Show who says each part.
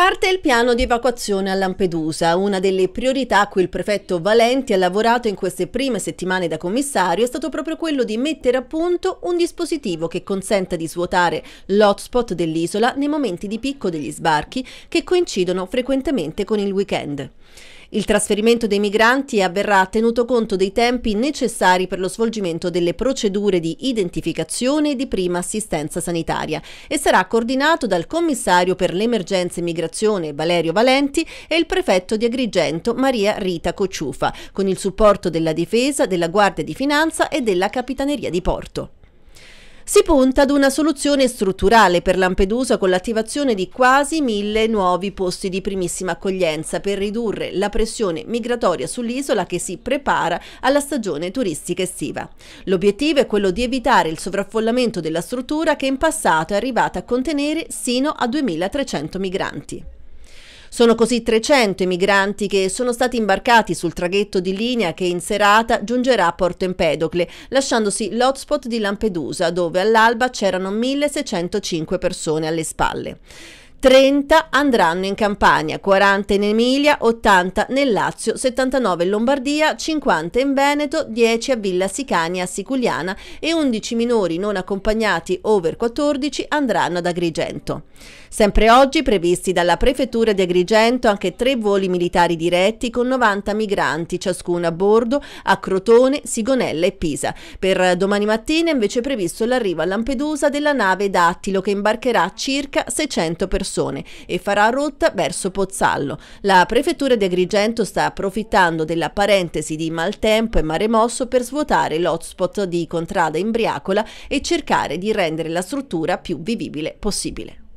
Speaker 1: Parte il piano di evacuazione a Lampedusa. Una delle priorità a cui il prefetto Valenti ha lavorato in queste prime settimane da commissario è stato proprio quello di mettere a punto un dispositivo che consenta di svuotare l'hotspot dell'isola nei momenti di picco degli sbarchi che coincidono frequentemente con il weekend. Il trasferimento dei migranti avverrà tenuto conto dei tempi necessari per lo svolgimento delle procedure di identificazione e di prima assistenza sanitaria e sarà coordinato dal commissario per l'emergenza e migrazione Valerio Valenti e il prefetto di Agrigento Maria Rita Cocciufa, con il supporto della difesa, della Guardia di Finanza e della Capitaneria di Porto. Si punta ad una soluzione strutturale per Lampedusa con l'attivazione di quasi mille nuovi posti di primissima accoglienza per ridurre la pressione migratoria sull'isola che si prepara alla stagione turistica estiva. L'obiettivo è quello di evitare il sovraffollamento della struttura che in passato è arrivata a contenere sino a 2300 migranti. Sono così 300 i migranti che sono stati imbarcati sul traghetto di linea che in serata giungerà a Porto Empedocle, lasciandosi l'hotspot di Lampedusa, dove all'alba c'erano 1605 persone alle spalle. 30 andranno in Campania, 40 in Emilia, 80 nel Lazio, 79 in Lombardia, 50 in Veneto, 10 a Villa Sicania Siculiana e 11 minori non accompagnati over 14 andranno ad Agrigento. Sempre oggi previsti dalla prefettura di Agrigento anche tre voli militari diretti con 90 migranti ciascuno a bordo a Crotone, Sigonella e Pisa. Per domani mattina invece è previsto l'arrivo a Lampedusa della nave Dattilo che imbarcherà circa 600 persone persone e farà rotta verso Pozzallo. La prefettura di Agrigento sta approfittando della parentesi di maltempo e maremosso per svuotare l'hotspot di Contrada Imbriacola e cercare di rendere la struttura più vivibile possibile.